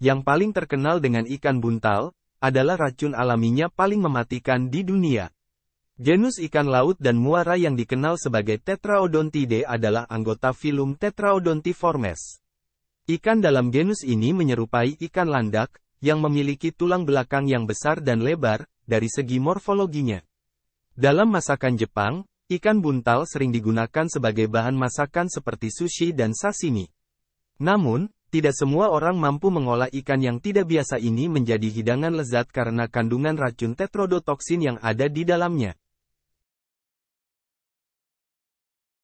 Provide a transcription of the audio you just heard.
yang paling terkenal dengan ikan buntal, adalah racun alaminya paling mematikan di dunia. Genus ikan laut dan muara yang dikenal sebagai Tetraodontidae adalah anggota filum Tetraodontiformes. Ikan dalam genus ini menyerupai ikan landak, yang memiliki tulang belakang yang besar dan lebar, dari segi morfologinya. Dalam masakan Jepang, ikan buntal sering digunakan sebagai bahan masakan seperti sushi dan sashimi. Namun, tidak semua orang mampu mengolah ikan yang tidak biasa ini menjadi hidangan lezat karena kandungan racun tetrodotoksin yang ada di dalamnya.